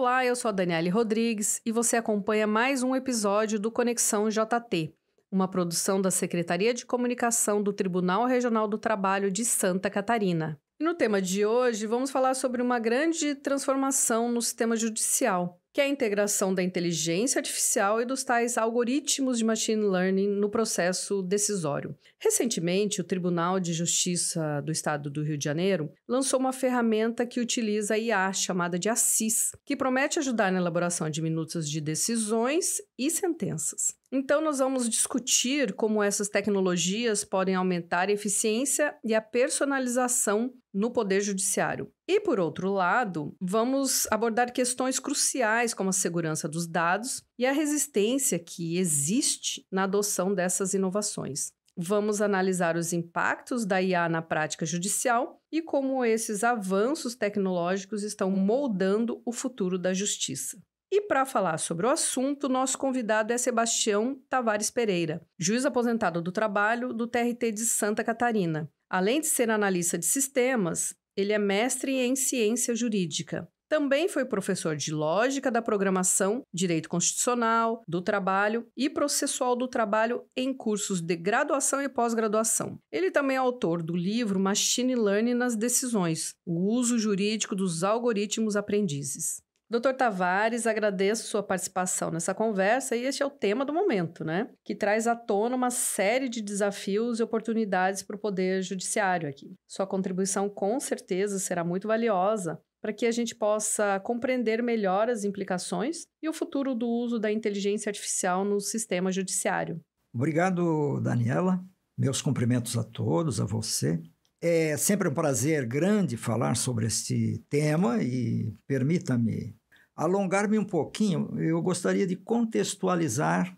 Olá, eu sou a Daniele Rodrigues e você acompanha mais um episódio do Conexão JT, uma produção da Secretaria de Comunicação do Tribunal Regional do Trabalho de Santa Catarina. E no tema de hoje, vamos falar sobre uma grande transformação no sistema judicial que é a integração da inteligência artificial e dos tais algoritmos de machine learning no processo decisório. Recentemente, o Tribunal de Justiça do Estado do Rio de Janeiro lançou uma ferramenta que utiliza a IA chamada de ASSIS, que promete ajudar na elaboração de minutos de decisões e sentenças. Então, nós vamos discutir como essas tecnologias podem aumentar a eficiência e a personalização no Poder Judiciário, e, por outro lado, vamos abordar questões cruciais como a segurança dos dados e a resistência que existe na adoção dessas inovações. Vamos analisar os impactos da IA na prática judicial e como esses avanços tecnológicos estão moldando o futuro da justiça. E para falar sobre o assunto, nosso convidado é Sebastião Tavares Pereira, juiz aposentado do trabalho do TRT de Santa Catarina. Além de ser analista de sistemas, ele é mestre em ciência jurídica. Também foi professor de Lógica da Programação, Direito Constitucional, do Trabalho e Processual do Trabalho em cursos de graduação e pós-graduação. Ele também é autor do livro Machine Learning nas Decisões: O uso jurídico dos algoritmos aprendizes. Doutor Tavares, agradeço sua participação nessa conversa e este é o tema do momento, né? Que traz à tona uma série de desafios e oportunidades para o Poder Judiciário aqui. Sua contribuição com certeza será muito valiosa para que a gente possa compreender melhor as implicações e o futuro do uso da inteligência artificial no sistema judiciário. Obrigado, Daniela. Meus cumprimentos a todos, a você. É sempre um prazer grande falar sobre este tema e permita-me alongar-me um pouquinho, eu gostaria de contextualizar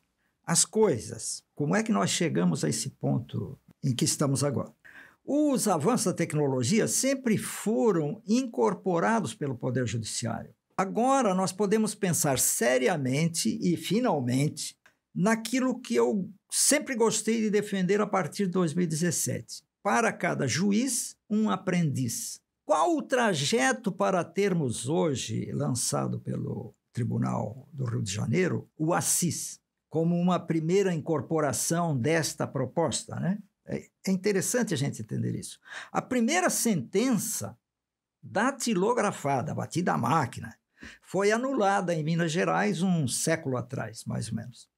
as coisas. Como é que nós chegamos a esse ponto em que estamos agora? Os avanços da tecnologia sempre foram incorporados pelo Poder Judiciário. Agora nós podemos pensar seriamente e finalmente naquilo que eu sempre gostei de defender a partir de 2017. Para cada juiz, um aprendiz. Qual o trajeto para termos hoje, lançado pelo Tribunal do Rio de Janeiro, o Assis, como uma primeira incorporação desta proposta? Né? É, é interessante a gente entender isso. A primeira sentença datilografada, batida à máquina, foi anulada em Minas Gerais um século atrás, mais ou menos.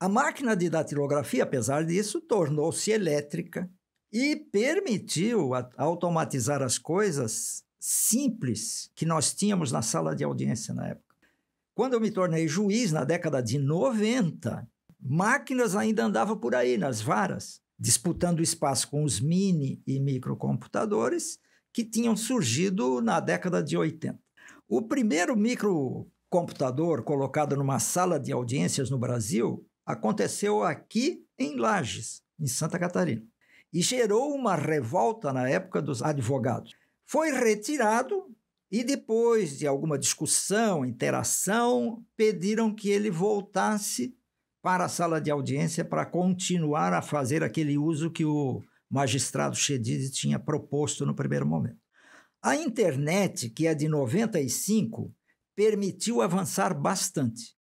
A máquina de datilografia, apesar disso, tornou-se elétrica e permitiu automatizar as coisas simples que nós tínhamos na sala de audiência na época. Quando eu me tornei juiz, na década de 90, máquinas ainda andavam por aí nas varas, disputando espaço com os mini e microcomputadores que tinham surgido na década de 80. O primeiro microcomputador colocado numa sala de audiências no Brasil aconteceu aqui em Lages, em Santa Catarina e gerou uma revolta na época dos advogados. Foi retirado e depois de alguma discussão, interação, pediram que ele voltasse para a sala de audiência para continuar a fazer aquele uso que o magistrado Chedid tinha proposto no primeiro momento. A internet, que é de 95, permitiu avançar bastante.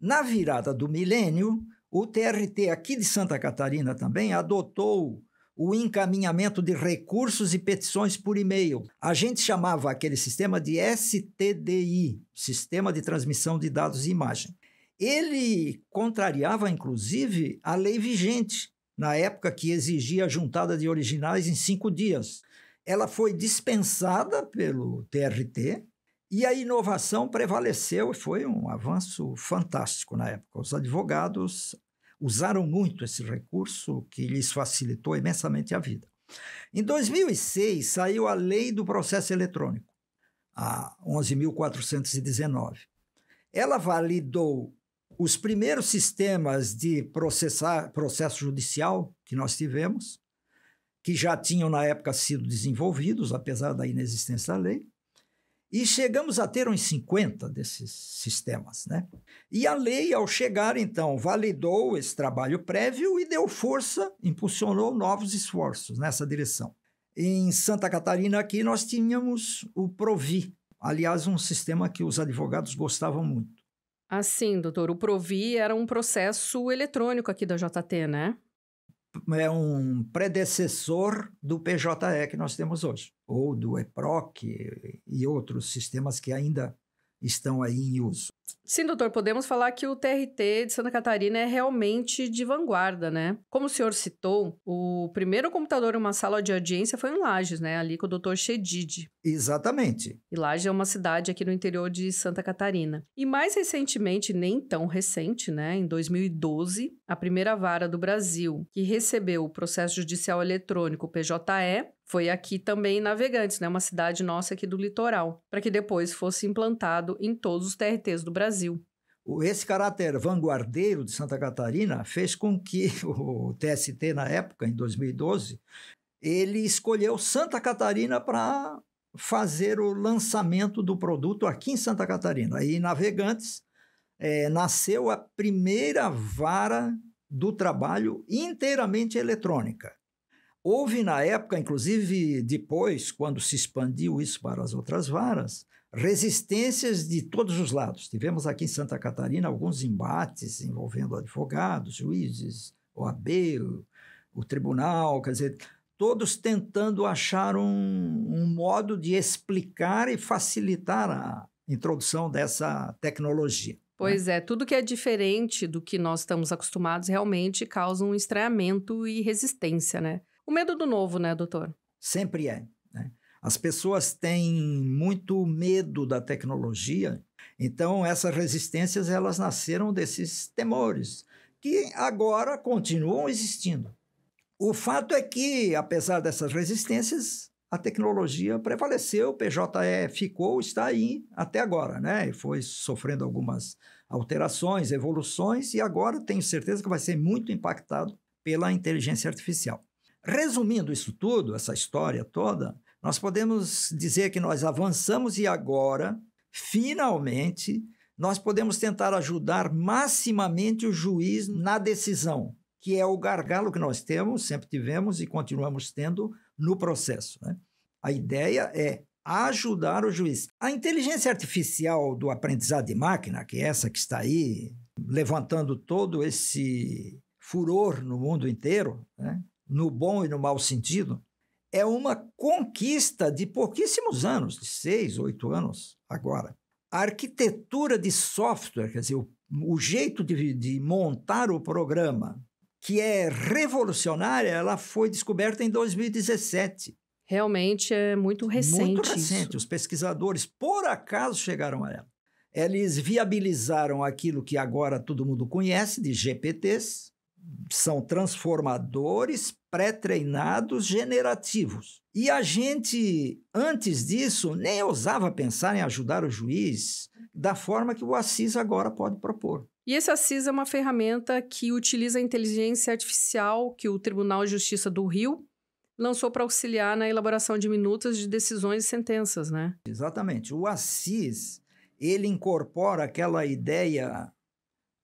Na virada do milênio, o TRT aqui de Santa Catarina também adotou o encaminhamento de recursos e petições por e-mail. A gente chamava aquele sistema de STDI, Sistema de Transmissão de Dados e Imagem. Ele contrariava, inclusive, a lei vigente, na época que exigia a juntada de originais em cinco dias. Ela foi dispensada pelo TRT, e a inovação prevaleceu e foi um avanço fantástico na época. Os advogados usaram muito esse recurso que lhes facilitou imensamente a vida. Em 2006 saiu a lei do processo eletrônico, a 11.419. Ela validou os primeiros sistemas de processar, processo judicial que nós tivemos, que já tinham na época sido desenvolvidos, apesar da inexistência da lei, e chegamos a ter uns 50 desses sistemas. Né? E a lei, ao chegar, então, validou esse trabalho prévio e deu força, impulsionou novos esforços nessa direção. Em Santa Catarina, aqui, nós tínhamos o Provi, aliás, um sistema que os advogados gostavam muito. Assim, doutor, o Provi era um processo eletrônico aqui da JT, né? é um predecessor do PJE que nós temos hoje, ou do EPROC e outros sistemas que ainda estão aí em uso. Sim, doutor, podemos falar que o TRT de Santa Catarina é realmente de vanguarda, né? Como o senhor citou, o primeiro computador em uma sala de audiência foi em Lages, né? Ali com o doutor Chedid. Exatamente. E Lages é uma cidade aqui no interior de Santa Catarina. E mais recentemente, nem tão recente, né? Em 2012, a primeira vara do Brasil que recebeu o processo judicial eletrônico, PJE, foi aqui também em Navegantes, né? Uma cidade nossa aqui do litoral, para que depois fosse implantado em todos os TRTs do Brasil. Brasil. Esse caráter vanguardeiro de Santa Catarina fez com que o TST, na época, em 2012, ele escolheu Santa Catarina para fazer o lançamento do produto aqui em Santa Catarina. E em Navegantes é, nasceu a primeira vara do trabalho inteiramente eletrônica. Houve na época, inclusive depois, quando se expandiu isso para as outras varas, resistências de todos os lados. Tivemos aqui em Santa Catarina alguns embates envolvendo advogados, juízes, OAB, o, o tribunal, quer dizer, todos tentando achar um, um modo de explicar e facilitar a introdução dessa tecnologia. Né? Pois é, tudo que é diferente do que nós estamos acostumados realmente causa um estranhamento e resistência, né? O medo do novo, né, doutor? Sempre é. As pessoas têm muito medo da tecnologia, então essas resistências elas nasceram desses temores que agora continuam existindo. O fato é que, apesar dessas resistências, a tecnologia prevaleceu, o PJE ficou, está aí até agora, né? E foi sofrendo algumas alterações, evoluções, e agora tenho certeza que vai ser muito impactado pela inteligência artificial. Resumindo isso tudo, essa história toda, nós podemos dizer que nós avançamos e agora, finalmente, nós podemos tentar ajudar maximamente o juiz na decisão, que é o gargalo que nós temos, sempre tivemos e continuamos tendo no processo. Né? A ideia é ajudar o juiz. A inteligência artificial do aprendizado de máquina, que é essa que está aí levantando todo esse furor no mundo inteiro, né? no bom e no mau sentido, é uma conquista de pouquíssimos anos, de seis, oito anos agora. A arquitetura de software, quer dizer, o, o jeito de, de montar o programa, que é revolucionária, ela foi descoberta em 2017. Realmente é muito recente. Muito recente. Isso. Os pesquisadores, por acaso, chegaram a ela. Eles viabilizaram aquilo que agora todo mundo conhece de GPTs, são transformadores pré-treinados generativos. E a gente, antes disso, nem ousava pensar em ajudar o juiz da forma que o Assis agora pode propor. E esse Assis é uma ferramenta que utiliza a inteligência artificial que o Tribunal de Justiça do Rio lançou para auxiliar na elaboração de minutas de decisões e sentenças, né? Exatamente. O Assis, ele incorpora aquela ideia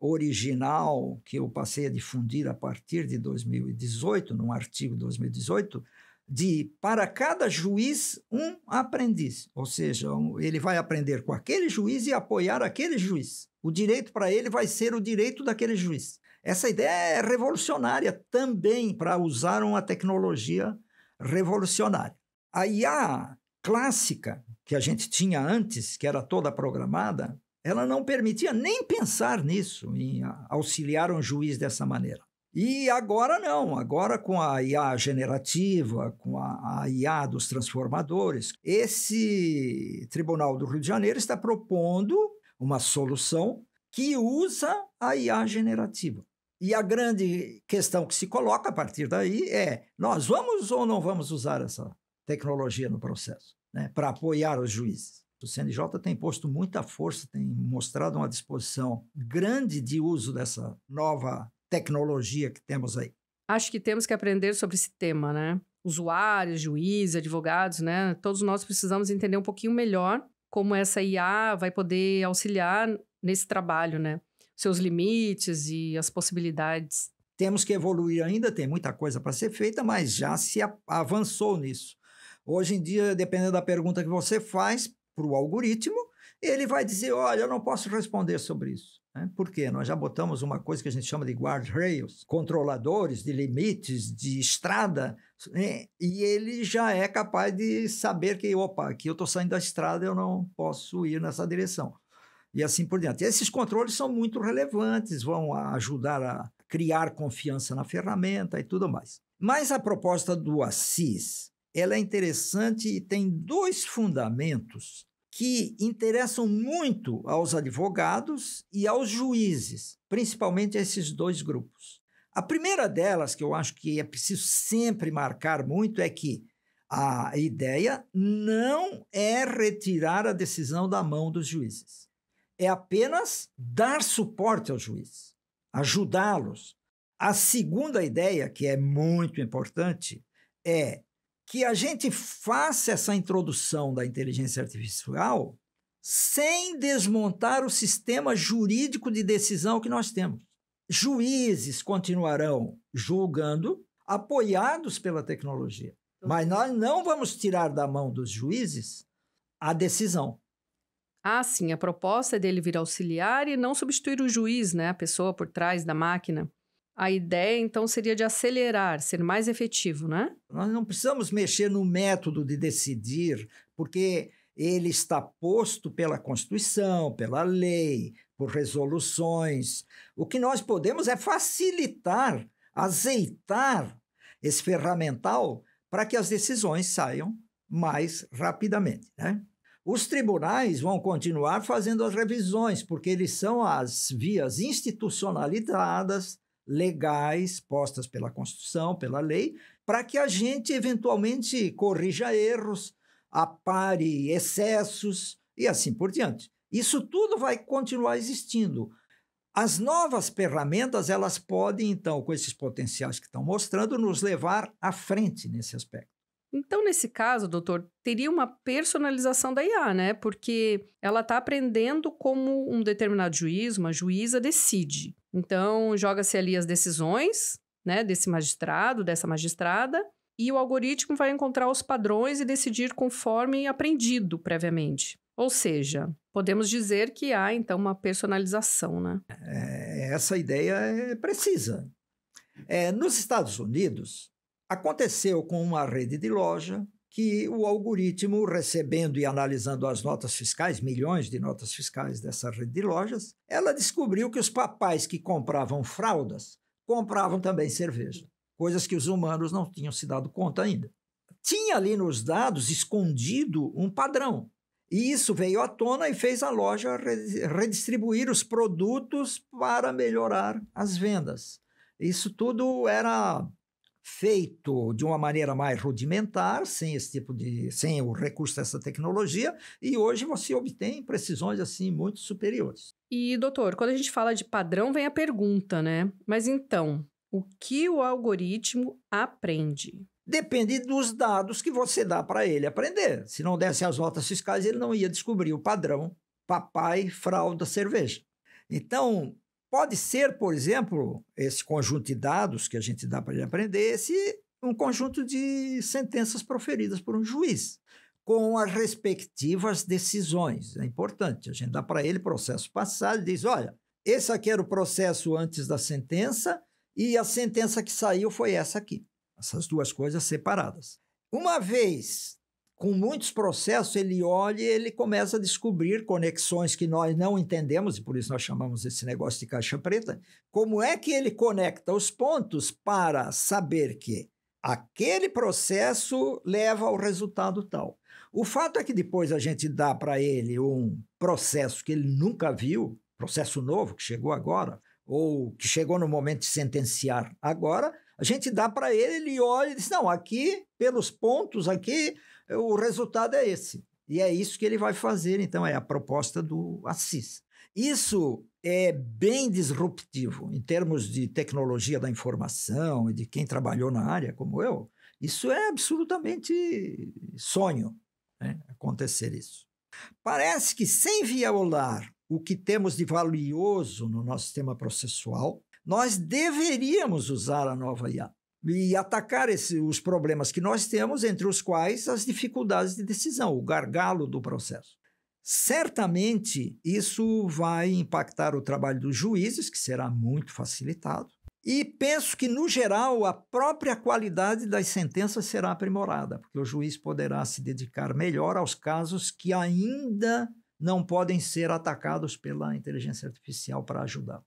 original que eu passei a difundir a partir de 2018, num artigo de 2018, de para cada juiz um aprendiz, ou seja, ele vai aprender com aquele juiz e apoiar aquele juiz. O direito para ele vai ser o direito daquele juiz. Essa ideia é revolucionária também para usar uma tecnologia revolucionária. A IA clássica que a gente tinha antes, que era toda programada, ela não permitia nem pensar nisso, em auxiliar um juiz dessa maneira. E agora não, agora com a IA generativa, com a, IA dos transformadores, esse Tribunal do Rio de Janeiro está propondo uma solução que usa a IA generativa. E a grande questão que se coloca a partir daí é: nós vamos ou não vamos usar essa tecnologia no processo né, para apoiar os juízes? O CNJ tem posto muita força, tem mostrado uma disposição grande de uso dessa nova tecnologia que temos aí. Acho que temos que aprender sobre esse tema, né? Usuários, juízes, advogados, né? Todos nós precisamos entender um pouquinho melhor como essa IA vai poder auxiliar nesse trabalho, né? Seus limites e as possibilidades. Temos que evoluir ainda, tem muita coisa para ser feita, mas já se avançou nisso. Hoje em dia, dependendo da pergunta que você faz, para o algoritmo, ele vai dizer: olha, eu não posso responder sobre isso. Né? Por quê? Nós já botamos uma coisa que a gente chama de guardrails, controladores de limites, de estrada, né? e ele já é capaz de saber que, opa, aqui eu estou saindo da estrada, eu não posso ir nessa direção. E assim por diante. Esses controles são muito relevantes, vão ajudar a criar confiança na ferramenta e tudo mais. Mas a proposta do Assis ela é interessante e tem dois fundamentos que interessam muito aos advogados e aos juízes, principalmente a esses dois grupos. A primeira delas, que eu acho que é preciso sempre marcar muito, é que a ideia não é retirar a decisão da mão dos juízes. É apenas dar suporte ao juiz, ajudá-los. A segunda ideia, que é muito importante, é que a gente faça essa introdução da inteligência artificial sem desmontar o sistema jurídico de decisão que nós temos. Juízes continuarão julgando, apoiados pela tecnologia. Então Mas nós não vamos tirar da mão dos juízes a decisão. Ah, sim, a proposta é dele vir auxiliar e não substituir o juiz, né? A pessoa por trás da máquina. A ideia, então, seria de acelerar, ser mais efetivo, né? Nós não precisamos mexer no método de decidir, porque ele está posto pela Constituição, pela lei, por resoluções. O que nós podemos é facilitar, azeitar esse ferramental para que as decisões saiam mais rapidamente, né? Os tribunais vão continuar fazendo as revisões, porque eles são as vias institucionalizadas legais postas pela Constituição, pela lei, para que a gente eventualmente corrija erros, apare excessos e assim por diante. Isso tudo vai continuar existindo. As novas ferramentas, elas podem, então, com esses potenciais que estão mostrando, nos levar à frente nesse aspecto. Então, nesse caso, doutor, teria uma personalização da IA, né? Porque ela está aprendendo como um determinado juiz, uma juíza, decide. Então, joga-se ali as decisões né, desse magistrado, dessa magistrada, e o algoritmo vai encontrar os padrões e decidir conforme aprendido previamente. Ou seja, podemos dizer que há então uma personalização, né? É, essa ideia é precisa. É, nos Estados Unidos, aconteceu com uma rede de loja que o algoritmo, recebendo e analisando as notas fiscais, milhões de notas fiscais dessa rede de lojas, ela descobriu que os papais que compravam fraldas compravam também cerveja, coisas que os humanos não tinham se dado conta ainda. Tinha ali nos dados escondido um padrão. E isso veio à tona e fez a loja redistribuir os produtos para melhorar as vendas. Isso tudo era feito de uma maneira mais rudimentar, sem esse tipo de, sem o recurso dessa tecnologia, e hoje você obtém precisões assim muito superiores. E doutor, quando a gente fala de padrão, vem a pergunta, né? Mas então, o que o algoritmo aprende? Depende dos dados que você dá para ele aprender. Se não desse as notas fiscais, ele não ia descobrir o padrão papai fralda cerveja. Então, Pode ser, por exemplo, esse conjunto de dados que a gente dá para ele aprender, esse um conjunto de sentenças proferidas por um juiz, com as respectivas decisões. É importante, a gente dá para ele processo passado e diz: olha, esse aqui era o processo antes da sentença e a sentença que saiu foi essa aqui. Essas duas coisas separadas. Uma vez com muitos processos, ele olha e ele começa a descobrir conexões que nós não entendemos, e por isso nós chamamos esse negócio de caixa preta. Como é que ele conecta os pontos para saber que aquele processo leva ao resultado tal? O fato é que depois a gente dá para ele um processo que ele nunca viu, processo novo que chegou agora, ou que chegou no momento de sentenciar agora, a gente dá para ele, ele olha e diz: não, aqui, pelos pontos aqui, o resultado é esse. E é isso que ele vai fazer, então, é a proposta do Assis. Isso é bem disruptivo em termos de tecnologia da informação e de quem trabalhou na área, como eu. Isso é absolutamente sonho né? acontecer isso. Parece que sem violar o que temos de valioso no nosso sistema processual, nós deveríamos usar a nova IA e atacar esse, os problemas que nós temos, entre os quais as dificuldades de decisão, o gargalo do processo. Certamente isso vai impactar o trabalho dos juízes, que será muito facilitado, e penso que, no geral, a própria qualidade das sentenças será aprimorada, porque o juiz poderá se dedicar melhor aos casos que ainda não podem ser atacados pela inteligência artificial para ajudá-lo.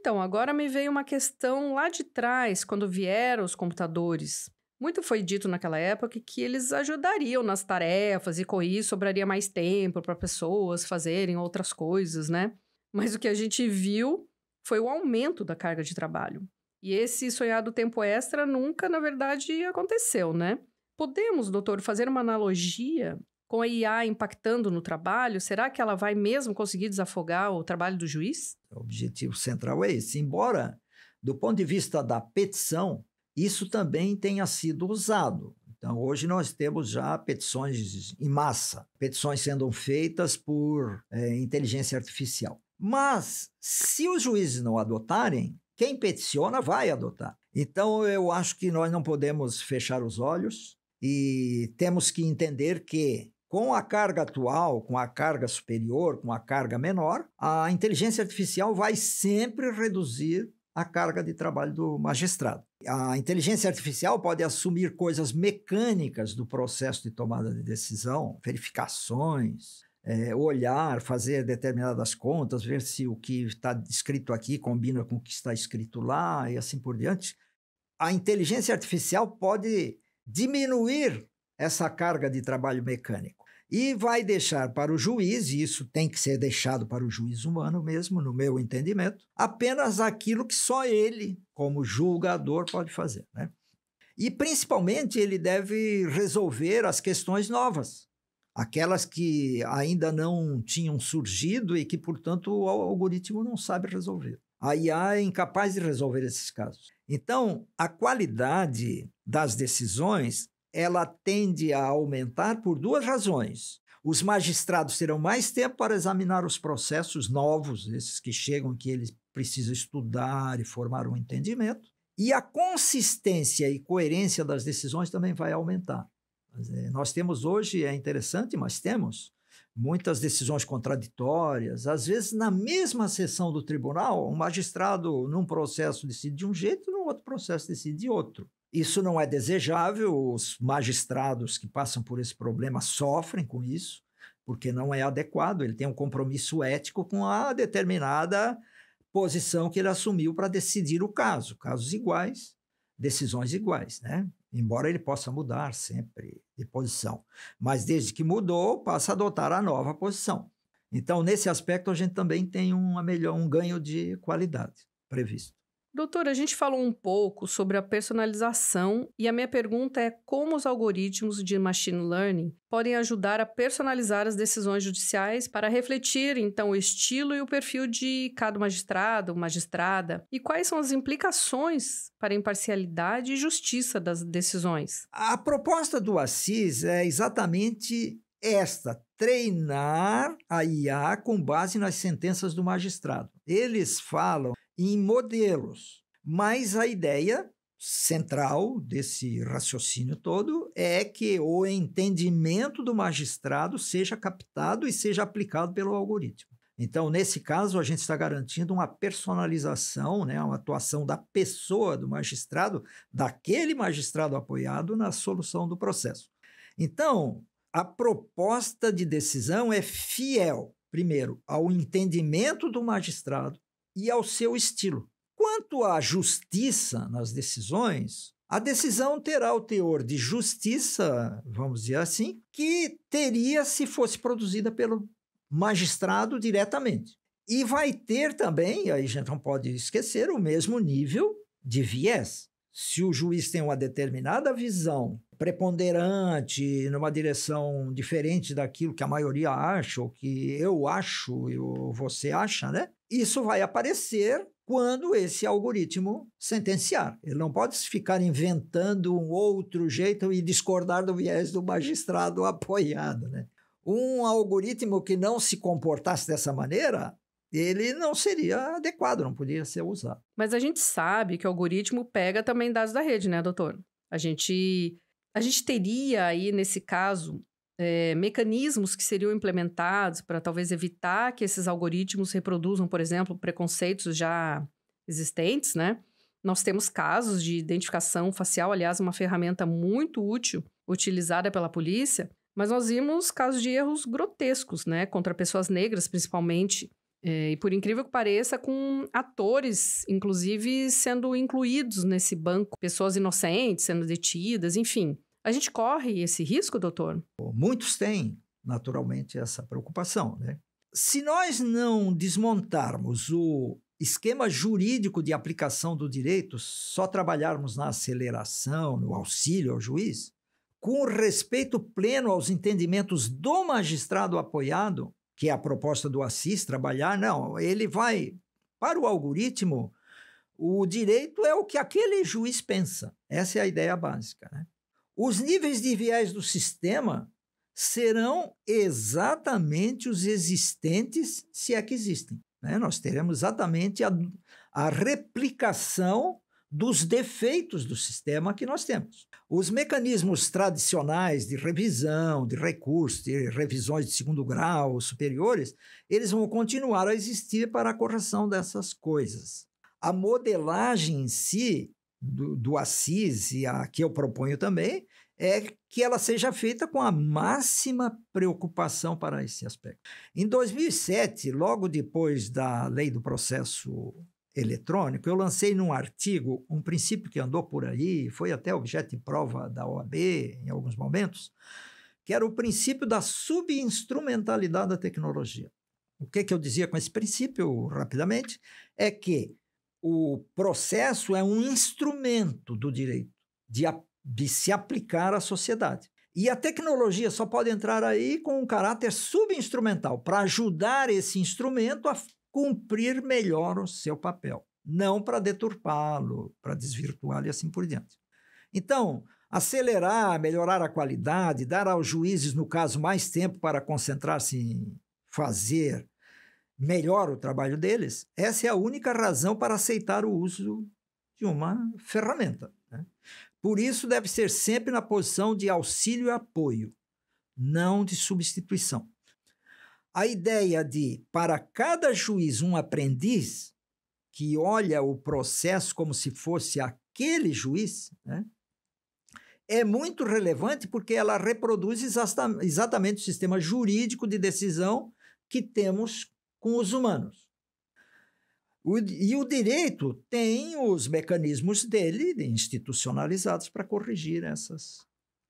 Então, agora me veio uma questão lá de trás, quando vieram os computadores. Muito foi dito naquela época que eles ajudariam nas tarefas e com isso sobraria mais tempo para pessoas fazerem outras coisas, né? Mas o que a gente viu foi o aumento da carga de trabalho. E esse sonhado tempo extra nunca, na verdade, aconteceu, né? Podemos, doutor, fazer uma analogia com a IA impactando no trabalho, será que ela vai mesmo conseguir desafogar o trabalho do juiz? O objetivo central é esse. Embora, do ponto de vista da petição, isso também tenha sido usado. Então, hoje nós temos já petições em massa, petições sendo feitas por é, inteligência artificial. Mas, se os juízes não adotarem, quem peticiona vai adotar. Então, eu acho que nós não podemos fechar os olhos e temos que entender que com a carga atual, com a carga superior, com a carga menor, a inteligência artificial vai sempre reduzir a carga de trabalho do magistrado. A inteligência artificial pode assumir coisas mecânicas do processo de tomada de decisão, verificações, é, olhar, fazer determinadas contas, ver se o que está escrito aqui combina com o que está escrito lá e assim por diante. A inteligência artificial pode diminuir essa carga de trabalho mecânico. E vai deixar para o juiz, e isso tem que ser deixado para o juiz humano mesmo, no meu entendimento, apenas aquilo que só ele, como julgador, pode fazer. Né? E, principalmente, ele deve resolver as questões novas, aquelas que ainda não tinham surgido e que, portanto, o algoritmo não sabe resolver. A IA é incapaz de resolver esses casos. Então, a qualidade das decisões ela tende a aumentar por duas razões. Os magistrados terão mais tempo para examinar os processos novos, esses que chegam que eles precisam estudar e formar um entendimento. E a consistência e coerência das decisões também vai aumentar. Eh, nós temos hoje, é interessante, mas temos muitas decisões contraditórias. Às vezes, na mesma sessão do tribunal, um magistrado, num processo, decide de um jeito, no outro processo, decide de outro. Isso não é desejável, os magistrados que passam por esse problema sofrem com isso, porque não é adequado, ele tem um compromisso ético com a determinada posição que ele assumiu para decidir o caso, casos iguais, decisões iguais, né? Embora ele possa mudar sempre de posição, mas desde que mudou, passa a adotar a nova posição. Então, nesse aspecto, a gente também tem uma melhor, um ganho de qualidade previsto. Doutor, a gente falou um pouco sobre a personalização e a minha pergunta é como os algoritmos de machine learning podem ajudar a personalizar as decisões judiciais para refletir então o estilo e o perfil de cada magistrado, magistrada e quais são as implicações para a imparcialidade e justiça das decisões. A proposta do Assis é exatamente esta, treinar a IA com base nas sentenças do magistrado. Eles falam em modelos. Mas a ideia central desse raciocínio todo é que o entendimento do magistrado seja captado e seja aplicado pelo algoritmo. Então, nesse caso, a gente está garantindo uma personalização, né, uma atuação da pessoa do magistrado, daquele magistrado apoiado na solução do processo. Então, a proposta de decisão é fiel, primeiro, ao entendimento do magistrado e ao seu estilo. Quanto à justiça nas decisões, a decisão terá o teor de justiça, vamos dizer assim, que teria se fosse produzida pelo magistrado diretamente. E vai ter também, aí a gente não pode esquecer, o mesmo nível de viés. Se o juiz tem uma determinada visão preponderante, numa direção diferente daquilo que a maioria acha, ou que eu acho, ou você acha, né? Isso vai aparecer quando esse algoritmo sentenciar. Ele não pode ficar inventando um outro jeito e discordar do viés do magistrado apoiado, né? Um algoritmo que não se comportasse dessa maneira, ele não seria adequado, não podia ser usado. Mas a gente sabe que o algoritmo pega também dados da rede, né, doutor? A gente a gente teria aí, nesse caso, é, mecanismos que seriam implementados para talvez evitar que esses algoritmos reproduzam, por exemplo, preconceitos já existentes, né? Nós temos casos de identificação facial, aliás, uma ferramenta muito útil utilizada pela polícia, mas nós vimos casos de erros grotescos, né? Contra pessoas negras, principalmente, é, e por incrível que pareça, com atores, inclusive, sendo incluídos nesse banco, pessoas inocentes sendo detidas, enfim. A gente corre esse risco, doutor? Muitos têm, naturalmente, essa preocupação, né? Se nós não desmontarmos o esquema jurídico de aplicação do direito, só trabalharmos na aceleração, no auxílio ao juiz, com respeito pleno aos entendimentos do magistrado apoiado, que é a proposta do Assis trabalhar, não, ele vai para o algoritmo, o direito é o que aquele juiz pensa. Essa é a ideia básica, né? Os níveis de viés do sistema serão exatamente os existentes, se é que existem. Né? Nós teremos exatamente a, a replicação dos defeitos do sistema que nós temos. Os mecanismos tradicionais de revisão, de recurso, de revisões de segundo grau superiores, eles vão continuar a existir para a correção dessas coisas. A modelagem em si, do, do Assis e a que eu proponho também, é que ela seja feita com a máxima preocupação para esse aspecto. Em 2007, logo depois da lei do processo eletrônico, eu lancei num artigo um princípio que andou por aí, foi até objeto de prova da OAB em alguns momentos, que era o princípio da subinstrumentalidade da tecnologia. O que, é que eu dizia com esse princípio, rapidamente, é que o processo é um instrumento do direito de, de se aplicar à sociedade. E a tecnologia só pode entrar aí com um caráter subinstrumental, para ajudar esse instrumento a cumprir melhor o seu papel, não para deturpá-lo, para desvirtuá-lo e assim por diante. Então, acelerar, melhorar a qualidade, dar aos juízes, no caso, mais tempo para concentrar-se em fazer melhora o trabalho deles, essa é a única razão para aceitar o uso de uma ferramenta. Né? Por isso, deve ser sempre na posição de auxílio e apoio, não de substituição. A ideia de para cada juiz um aprendiz, que olha o processo como se fosse aquele juiz, né? é muito relevante porque ela reproduz exatamente o sistema jurídico de decisão que temos com os humanos. O, e o direito tem os mecanismos dele institucionalizados para corrigir essas,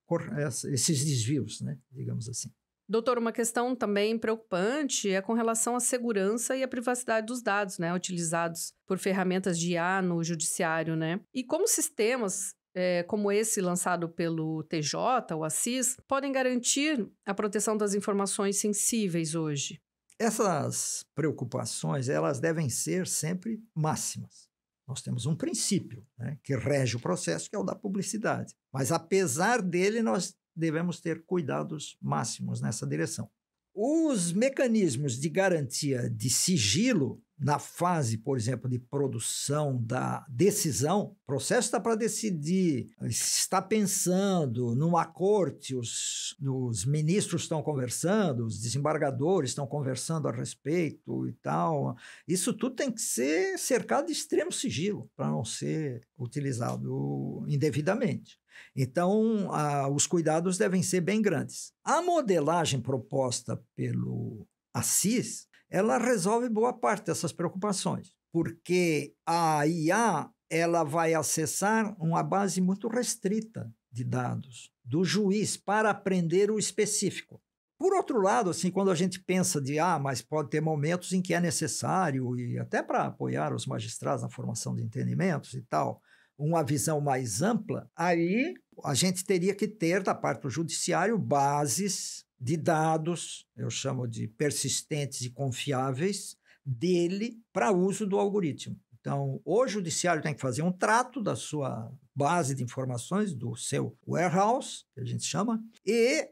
cor, esses desvios, né? digamos assim. Doutor, uma questão também preocupante é com relação à segurança e à privacidade dos dados, né, utilizados por ferramentas de IA no judiciário, né? E como sistemas é, como esse lançado pelo TJ, o ACIS, podem garantir a proteção das informações sensíveis hoje? Essas preocupações, elas devem ser sempre máximas. Nós temos um princípio né, que rege o processo, que é o da publicidade. Mas, apesar dele, nós devemos ter cuidados máximos nessa direção. Os mecanismos de garantia de sigilo na fase, por exemplo, de produção da decisão, o processo está para decidir, está pensando numa corte, os, os ministros estão conversando, os desembargadores estão conversando a respeito e tal. Isso tudo tem que ser cercado de extremo sigilo para não ser utilizado indevidamente. Então, a, os cuidados devem ser bem grandes. A modelagem proposta pelo Assis ela resolve boa parte dessas preocupações, porque a IA ela vai acessar uma base muito restrita de dados do juiz para aprender o específico. Por outro lado, assim, quando a gente pensa de ah, mas pode ter momentos em que é necessário e até para apoiar os magistrados na formação de entendimentos e tal, uma visão mais ampla, aí a gente teria que ter da parte do judiciário bases de dados, eu chamo de persistentes e confiáveis, dele para uso do algoritmo. Então, o judiciário tem que fazer um trato da sua base de informações, do seu warehouse, que a gente chama, e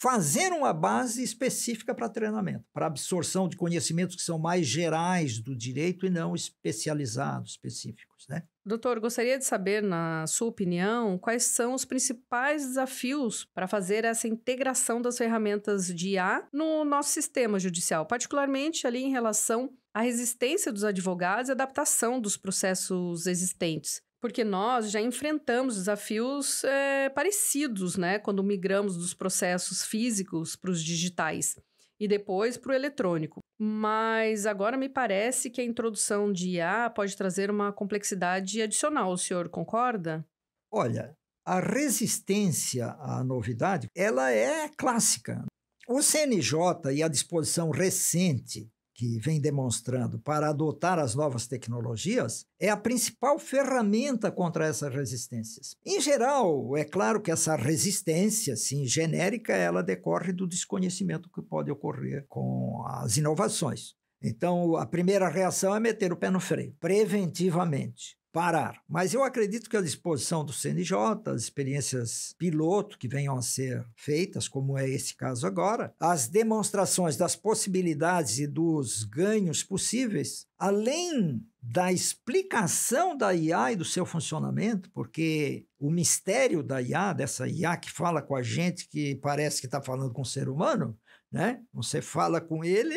fazer uma base específica para treinamento, para absorção de conhecimentos que são mais gerais do direito e não especializados, específicos. Né? Doutor, gostaria de saber, na sua opinião, quais são os principais desafios para fazer essa integração das ferramentas de IA no nosso sistema judicial, particularmente ali em relação à resistência dos advogados e adaptação dos processos existentes. Porque nós já enfrentamos desafios é, parecidos, né, quando migramos dos processos físicos para os digitais e depois para o eletrônico. Mas agora me parece que a introdução de IA pode trazer uma complexidade adicional, o senhor concorda? Olha, a resistência à novidade, ela é clássica. O CNJ e a disposição recente que vem demonstrando para adotar as novas tecnologias é a principal ferramenta contra essas resistências. Em geral, é claro que essa resistência, sim, genérica, ela decorre do desconhecimento que pode ocorrer com as inovações. Então, a primeira reação é meter o pé no freio, preventivamente parar. Mas eu acredito que a disposição do CNJ, as experiências piloto que venham a ser feitas, como é esse caso agora, as demonstrações das possibilidades e dos ganhos possíveis, além da explicação da IA e do seu funcionamento, porque o mistério da IA, dessa IA que fala com a gente, que parece que está falando com o ser humano, né? Você fala com ele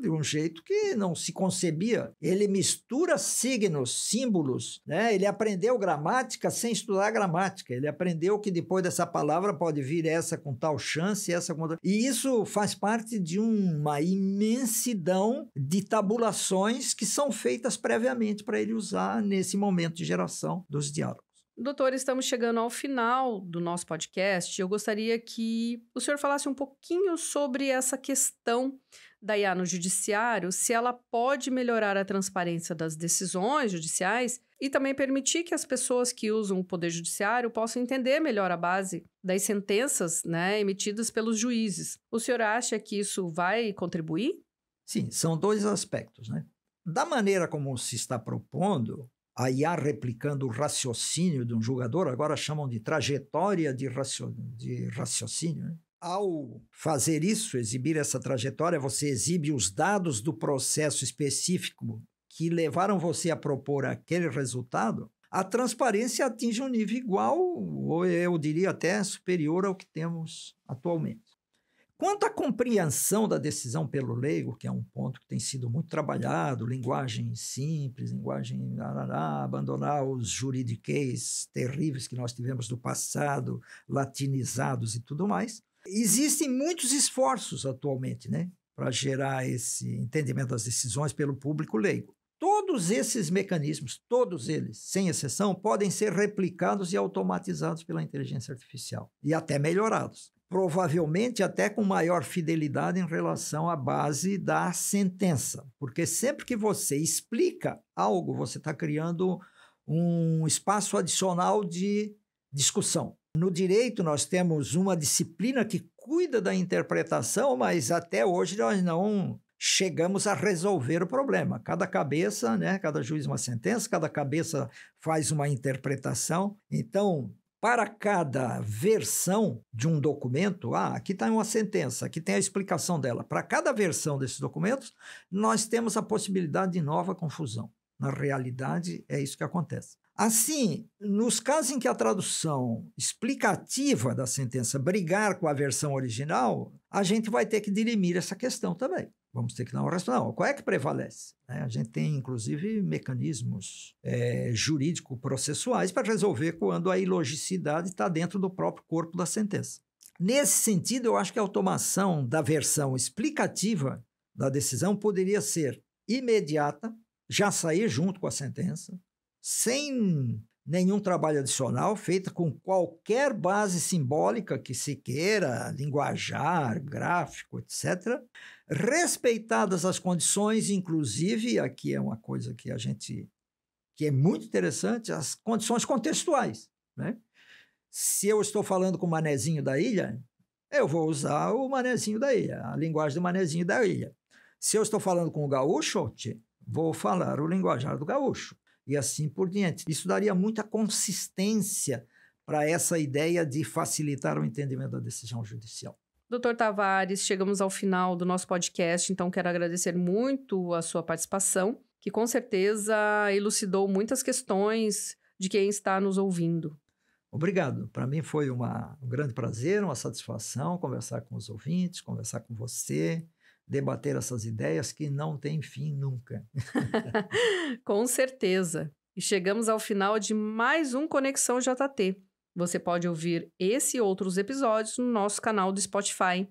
de um jeito que não se concebia. Ele mistura signos, símbolos, né? Ele aprendeu gramática sem estudar gramática. Ele aprendeu que depois dessa palavra pode vir essa com tal chance, essa com tal... E isso faz parte de uma imensidão de tabulações que são feitas previamente para ele usar nesse momento de geração dos diálogos. Doutor, estamos chegando ao final do nosso podcast. Eu gostaria que o senhor falasse um pouquinho sobre essa questão da IA no judiciário, se ela pode melhorar a transparência das decisões judiciais e também permitir que as pessoas que usam o poder judiciário possam entender melhor a base das sentenças né, emitidas pelos juízes. O senhor acha que isso vai contribuir? Sim, são dois aspectos. Né? Da maneira como se está propondo, a IA replicando o raciocínio de um julgador, agora chamam de trajetória de, de raciocínio, né? Ao fazer isso, exibir essa trajetória, você exibe os dados do processo específico que levaram você a propor aquele resultado, a transparência atinge um nível igual, ou eu diria até superior ao que temos atualmente. Quanto à compreensão da decisão pelo leigo, que é um ponto que tem sido muito trabalhado, linguagem simples, linguagem arará, abandonar os juridiquês terríveis que nós tivemos do passado, latinizados e tudo mais, Existem muitos esforços atualmente, né? Para gerar esse entendimento das decisões pelo público leigo. Todos esses mecanismos, todos eles, sem exceção, podem ser replicados e automatizados pela inteligência artificial e até melhorados. Provavelmente até com maior fidelidade em relação à base da sentença, porque sempre que você explica algo, você está criando um espaço adicional de discussão. No direito, nós temos uma disciplina que cuida da interpretação, mas até hoje nós não chegamos a resolver o problema. Cada cabeça, né, cada juiz uma sentença, cada cabeça faz uma interpretação. Então, para cada versão de um documento, ah, aqui está uma sentença, aqui tem a explicação dela. Para cada versão desses documentos, nós temos a possibilidade de nova confusão. Na realidade, é isso que acontece. Assim, nos casos em que a tradução explicativa da sentença brigar com a versão original, a gente vai ter que dirimir essa questão também. Vamos ter que dar uma resposta. Não, qual é que prevalece? Né? A gente tem, inclusive, mecanismos é, jurídico-processuais para resolver quando a ilogicidade está dentro do próprio corpo da sentença. Nesse sentido, eu acho que a automação da versão explicativa da decisão poderia ser imediata, já sair junto com a sentença, sem nenhum trabalho adicional, feita com qualquer base simbólica que se queira, linguajar, gráfico, etc. Respeitadas as condições, inclusive, aqui é uma coisa que a gente que é muito interessante, as condições contextuais, né? Se eu estou falando com o manezinho da ilha, eu vou usar o manezinho da ilha, a linguagem do manezinho da ilha. Se eu estou falando com o gaúcho, vou falar o linguajar do gaúcho e assim por diante. Isso daria muita consistência para essa ideia de facilitar o entendimento da decisão judicial. Doutor Tavares, chegamos ao final do nosso podcast, então quero agradecer muito a sua participação, que com certeza elucidou muitas questões de quem está nos ouvindo. Obrigado. Para mim foi uma, um grande prazer, uma satisfação conversar com os ouvintes, conversar com você debater essas ideias que não têm fim nunca. Com certeza. E chegamos ao final de mais um Conexão JT. Você pode ouvir esse e outros episódios no nosso canal do Spotify.